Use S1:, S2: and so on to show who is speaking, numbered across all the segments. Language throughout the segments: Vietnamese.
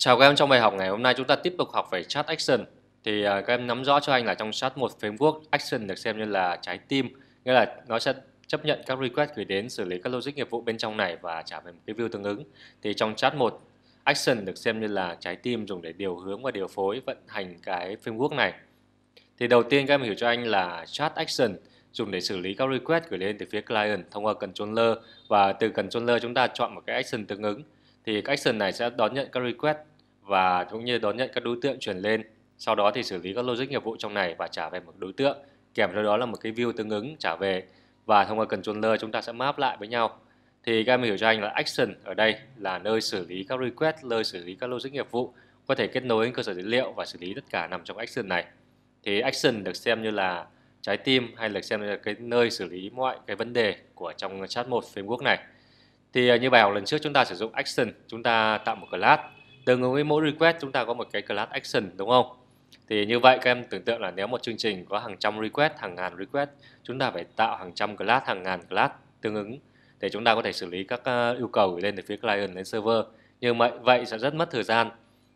S1: Chào các em, trong bài học ngày hôm nay chúng ta tiếp tục học về chat action. Thì à, các em nắm rõ cho anh là trong chat một framework, action được xem như là trái tim, nghĩa là nó sẽ chấp nhận các request gửi đến, xử lý các logic nghiệp vụ bên trong này và trả về một cái view tương ứng. Thì trong chat một action được xem như là trái tim dùng để điều hướng và điều phối vận hành cái framework này. Thì đầu tiên các em hiểu cho anh là chat action dùng để xử lý các request gửi lên từ phía client thông qua controller và từ controller chúng ta chọn một cái action tương ứng thì action này sẽ đón nhận các request và cũng như đón nhận các đối tượng chuyển lên sau đó thì xử lý các logic nghiệp vụ trong này và trả về một đối tượng kèm theo đó là một cái view tương ứng trả về và thông qua controller chúng ta sẽ map lại với nhau thì các em hiểu cho anh là action ở đây là nơi xử lý các request nơi xử lý các logic nghiệp vụ có thể kết nối đến cơ sở dữ liệu và xử lý tất cả nằm trong action này thì action được xem như là trái tim hay là xem như là cái nơi xử lý mọi cái vấn đề của trong chat một framework này thì ờ, như bài học lần trước chúng ta sử dụng action, chúng ta tạo một class. Tương ứng với mỗi request chúng ta có một cái class action đúng không? Thì như vậy các em tưởng tượng là nếu một chương trình có hàng trăm request, hàng ngàn request, chúng ta phải tạo hàng trăm class, hàng ngàn class tương ứng để chúng ta có thể xử lý các ờ, yêu cầu gửi lên từ phía client đến server. Như vậy vậy sẽ rất mất thời gian.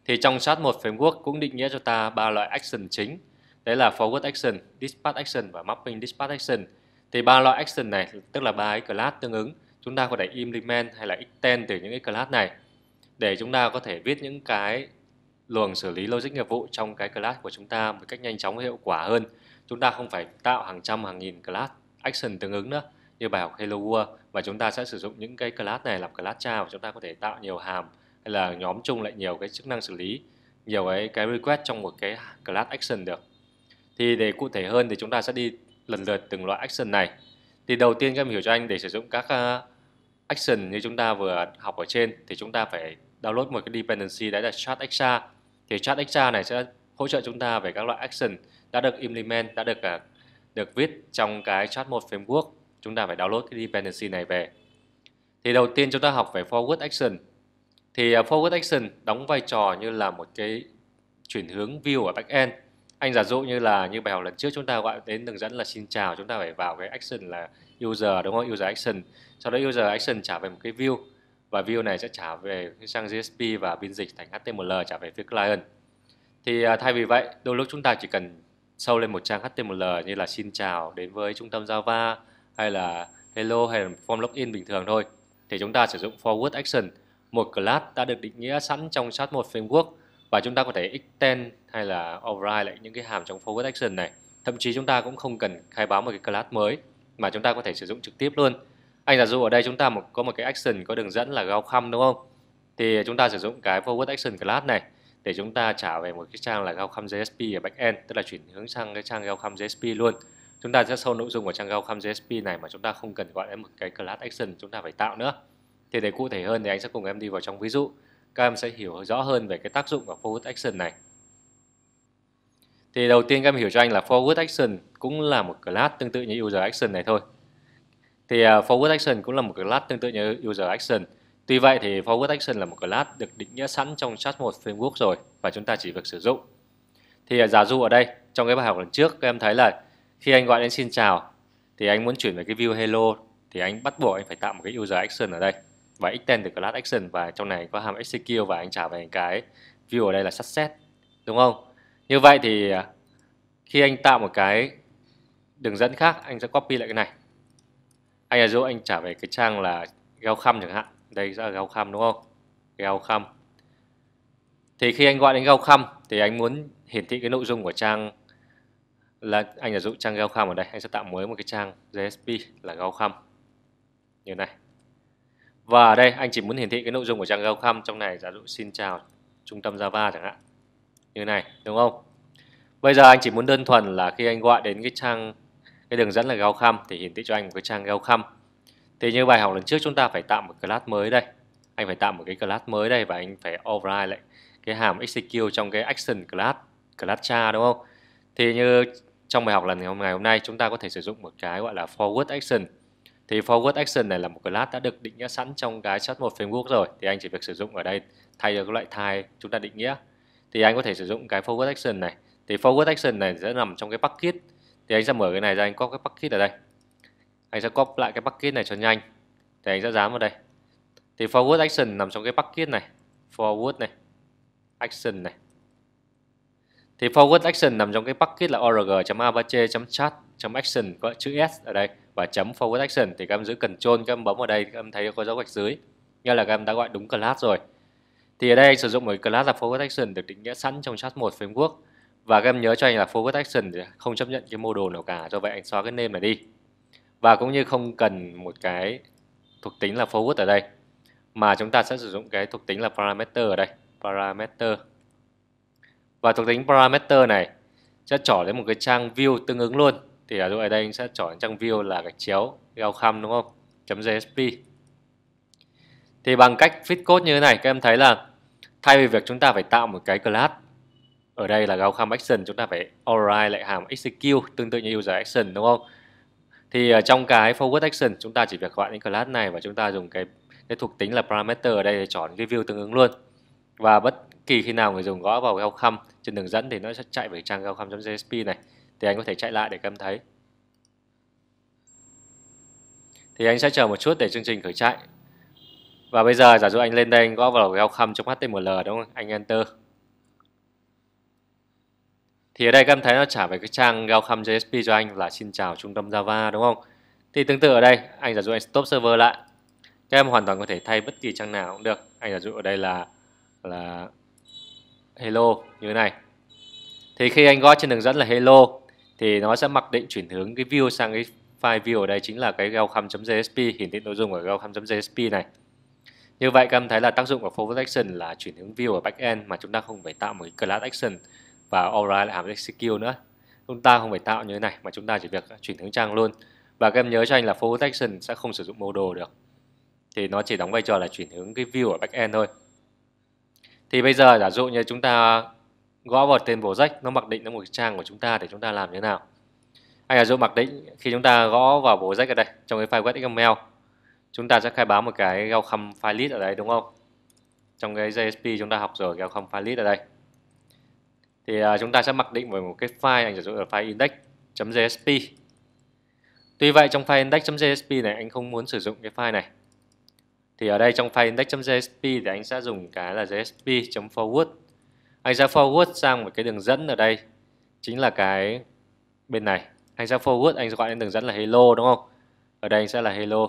S1: Thì trong chart một framework cũng định nghĩa cho ta ba loại action chính. Đấy là forward action, dispatch action và mapping dispatch action. Thì ba loại action này tức là ba cái class tương ứng chúng ta có thể implement hay là extend từ những cái class này để chúng ta có thể viết những cái luồng xử lý logic nghiệp vụ trong cái class của chúng ta một cách nhanh chóng và hiệu quả hơn. Chúng ta không phải tạo hàng trăm hàng nghìn class action tương ứng nữa như bài học Hello World và chúng ta sẽ sử dụng những cái class này làm class cha và chúng ta có thể tạo nhiều hàm hay là nhóm chung lại nhiều cái chức năng xử lý, nhiều cái cái request trong một cái class action được. Thì để cụ thể hơn thì chúng ta sẽ đi lần lượt từng loại action này. Thì đầu tiên các em hiểu cho anh để sử dụng các à, action như chúng ta vừa học ở trên thì chúng ta phải download một cái dependency đấy là chart extra thì chart extra này sẽ hỗ trợ chúng ta về các loại action đã được implement đã được à, được viết trong cái chart một framework chúng ta phải download cái dependency này về thì đầu tiên chúng ta học về forward action thì à, forward action đóng vai trò như là một cái chuyển hướng view ở backend anh giả dụ như là như bài học lần trước chúng ta gọi đến đường dẫn là xin chào chúng ta phải vào cái action là user đúng không user action sau đó user action trả về một cái view và view này sẽ trả về sang JSP và biên dịch thành HTML trả về phía client thì à, thay vì vậy đôi lúc chúng ta chỉ cần sâu lên một trang HTML như là xin chào đến với trung tâm Java hay là hello hay là form login bình thường thôi thì chúng ta sử dụng forward action một class đã được định nghĩa sẵn trong Chat 1 framework và chúng ta có thể extend hay là override lại những cái hàm trong forward action này thậm chí chúng ta cũng không cần khai báo một cái class mới mà chúng ta có thể sử dụng trực tiếp luôn anh giả dụ ở đây chúng ta một, có một cái action có đường dẫn là welcome đúng không thì chúng ta sử dụng cái forward action class này để chúng ta trả về một cái trang là welcome JSP ở backend tức là chuyển hướng sang cái trang welcome JSP luôn chúng ta sẽ sâu nội dung của trang welcome JSP này mà chúng ta không cần gọi đến một cái class action chúng ta phải tạo nữa thì để cụ thể hơn thì anh sẽ cùng em đi vào trong ví dụ các em sẽ hiểu rõ hơn về cái tác dụng của forward action này. Thì đầu tiên các em hiểu cho anh là forward action cũng là một class tương tự như user action này thôi. Thì uh, forward action cũng là một class tương tự như user action. Tuy vậy thì forward action là một class được định nghĩa sẵn trong chat một framework rồi và chúng ta chỉ việc sử dụng. Thì uh, giả dụ ở đây trong cái bài học lần trước các em thấy là khi anh gọi đến xin chào thì anh muốn chuyển về cái view hello thì anh bắt buộc anh phải tạo một cái user action ở đây và extend từ class action và trong này có hàm execute và anh trả về cái view ở đây là subset đúng không như vậy thì à, khi anh tạo một cái đường dẫn khác anh sẽ copy lại cái này anh là dụ anh trả về cái trang là gao chẳng hạn đây sẽ là gao đúng không gao thì khi anh gọi đến gao thì anh muốn hiển thị cái nội dung của trang là anh là dụ trang gao ở đây anh sẽ tạo mới một cái trang jsp là gao như này và ở đây anh chỉ muốn hiển thị cái nội dung của trang Welcome trong này, giả dụ xin chào trung tâm Java chẳng hạn. Như này, đúng không? Bây giờ anh chỉ muốn đơn thuần là khi anh gọi đến cái trang cái đường dẫn là Welcome thì hiển thị cho anh một cái trang Welcome. Thì như bài học lần trước chúng ta phải tạo một class mới đây. Anh phải tạo một cái class mới đây và anh phải override lại cái hàm execute trong cái action class class cha đúng không? Thì như trong bài học lần ngày hôm nay chúng ta có thể sử dụng một cái gọi là forward action thì forward action này là một class đã được định nghĩa sẵn trong cái shot một framework rồi thì anh chỉ việc sử dụng ở đây thay được cái loại thai chúng ta định nghĩa thì anh có thể sử dụng cái forward action này thì forward action này sẽ nằm trong cái bucket thì anh sẽ mở cái này ra anh có cái bucket ở đây anh sẽ copy lại cái bucket này cho nhanh thì anh sẽ dám vào đây thì forward action nằm trong cái bucket này forward này action này thì forward action nằm trong cái bucket là org.apache.chat.action có chữ s ở đây và chấm forward action thì các em giữ control các em bấm vào đây các em thấy có dấu gạch dưới nghĩa là các em đã gọi đúng class rồi thì ở đây anh sử dụng một class là forward action được định nghĩa sẵn trong chat một framework và các em nhớ cho anh là forward action thì không chấp nhận cái mô model nào cả do vậy anh xóa cái name này đi và cũng như không cần một cái thuộc tính là forward ở đây mà chúng ta sẽ sử dụng cái thuộc tính là parameter ở đây parameter và thuộc tính parameter này sẽ trỏ đến một cái trang view tương ứng luôn thì ở ở đây anh sẽ chọn trang view là gạch chéo outcome đúng không chấm jsp thì bằng cách fit code như thế này các em thấy là thay vì việc chúng ta phải tạo một cái class ở đây là outcome action chúng ta phải override lại hàm execute tương tự như user action đúng không thì ở trong cái forward action chúng ta chỉ việc gọi những class này và chúng ta dùng cái cái thuộc tính là parameter ở đây để chọn cái view tương ứng luôn và bất kỳ khi nào người dùng gõ vào cái trên đường dẫn thì nó sẽ chạy về trang gao.jsp này thì anh có thể chạy lại để các em thấy thì anh sẽ chờ một chút để chương trình khởi chạy và bây giờ giả dụ anh lên đây anh gõ vào welcome.html đúng không anh enter thì ở đây các em thấy nó trả về cái trang welcome.jsp cho anh là xin chào trung tâm Java đúng không thì tương tự ở đây anh giả dụ anh stop server lại các em hoàn toàn có thể thay bất kỳ trang nào cũng được anh giả dụ ở đây là là hello như thế này thì khi anh gõ trên đường dẫn là hello thì nó sẽ mặc định chuyển hướng cái view sang cái file view ở đây chính là cái gelcam.jsp hiển thị nội dung ở gelcam.jsp này như vậy các em thấy là tác dụng của forward action là chuyển hướng view ở backend mà chúng ta không phải tạo một cái class action và override lại hàm execute nữa chúng ta không phải tạo như thế này mà chúng ta chỉ việc chuyển hướng trang luôn và các em nhớ cho anh là forward action sẽ không sử dụng model được thì nó chỉ đóng vai trò là chuyển hướng cái view ở backend thôi thì bây giờ giả dụ như chúng ta gõ vào tên bổ rách nó mặc định nó một trang của chúng ta để chúng ta làm như thế nào anh giả dụ mặc định khi chúng ta gõ vào bổ rách ở đây trong cái file web XML chúng ta sẽ khai báo một cái welcome file list ở đây đúng không trong cái JSP chúng ta học rồi welcome file list ở đây thì uh, chúng ta sẽ mặc định với một cái file anh sử dụng ở file index.jsp tuy vậy trong file index.jsp này anh không muốn sử dụng cái file này thì ở đây trong file index.jsp thì anh sẽ dùng cái là jsp.forward anh sẽ forward sang một cái đường dẫn ở đây chính là cái bên này anh sẽ forward anh sẽ gọi lên đường dẫn là hello đúng không ở đây anh sẽ là hello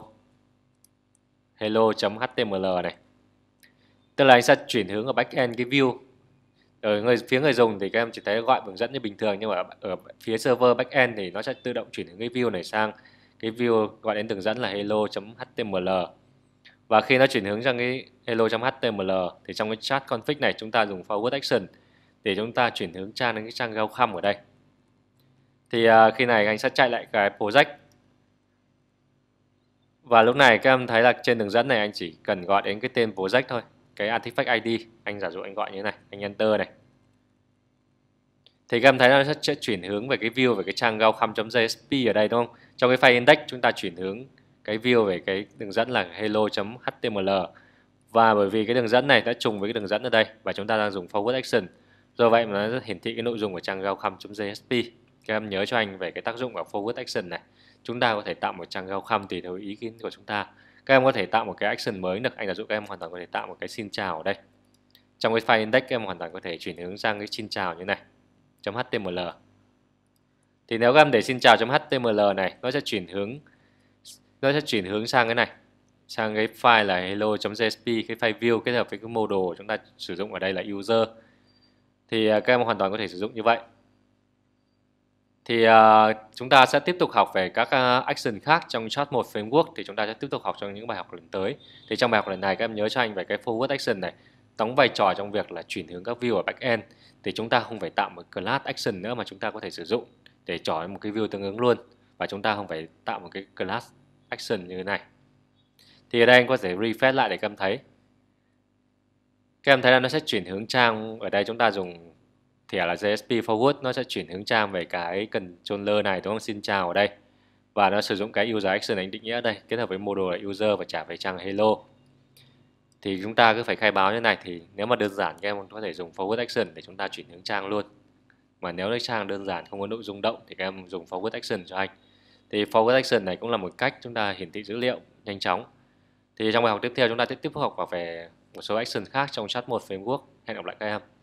S1: hello.html này tức là anh sẽ chuyển hướng ở backend cái view ở người phía người dùng thì các em chỉ thấy gọi đường dẫn như bình thường nhưng mà ở, ở phía server backend thì nó sẽ tự động chuyển hướng cái view này sang cái view gọi đến đường dẫn là hello.html và khi nó chuyển hướng sang cái hello html thì trong cái chat config này chúng ta dùng forward action để chúng ta chuyển hướng trang đến cái trang giao ở đây thì uh, khi này anh sẽ chạy lại cái project và lúc này các em thấy là trên đường dẫn này anh chỉ cần gọi đến cái tên project thôi cái artifact id anh giả dụ anh gọi như thế này anh enter này thì các em thấy nó sẽ chuyển hướng về cái view về cái trang gao jsp ở đây đúng không trong cái file index chúng ta chuyển hướng cái view về cái đường dẫn là hello.html và bởi vì cái đường dẫn này đã trùng với cái đường dẫn ở đây và chúng ta đang dùng forward action do vậy mà nó hiển thị cái nội dung của trang gao.com.jsp các em nhớ cho anh về cái tác dụng của forward action này chúng ta có thể tạo một trang gao.com tùy theo ý kiến của chúng ta các em có thể tạo một cái action mới được anh đã giúp các em hoàn toàn có thể tạo một cái xin chào ở đây trong cái file index các em hoàn toàn có thể chuyển hướng sang cái xin chào như này .html thì nếu các em để xin chào .html này nó sẽ chuyển hướng nó sẽ chuyển hướng sang cái này sang cái file là hello.jsp cái file view kết hợp với cái model chúng ta sử dụng ở đây là user thì à, các em hoàn toàn có thể sử dụng như vậy thì uh, chúng ta sẽ tiếp tục học về các uh, action khác trong chart 1 framework thì chúng ta sẽ tiếp tục học trong những bài học lần tới thì trong bài học lần này các em nhớ cho anh về cái forward action này đóng vai trò trong việc là chuyển hướng các view ở back end thì chúng ta không phải tạo một class action nữa mà chúng ta có thể sử dụng để chọn một cái view tương ứng luôn và chúng ta không phải tạo một cái class action như thế này thì ở đây anh có thể refresh lại để các em thấy các em thấy là nó sẽ chuyển hướng trang ở đây chúng ta dùng thẻ là JSP forward nó sẽ chuyển hướng trang về cái controller này đúng không xin chào ở đây và nó sử dụng cái user action anh định nghĩa ở đây kết hợp với module là user và trả về trang hello thì chúng ta cứ phải khai báo như này thì nếu mà đơn giản các em có thể dùng forward action để chúng ta chuyển hướng trang luôn mà nếu lấy trang đơn giản không có nội dung động thì các em dùng forward action cho anh thì forward action này cũng là một cách chúng ta hiển thị dữ liệu nhanh chóng thì trong bài học tiếp theo chúng ta sẽ tiếp tục học vào về một số action khác trong chat một framework hẹn gặp lại các em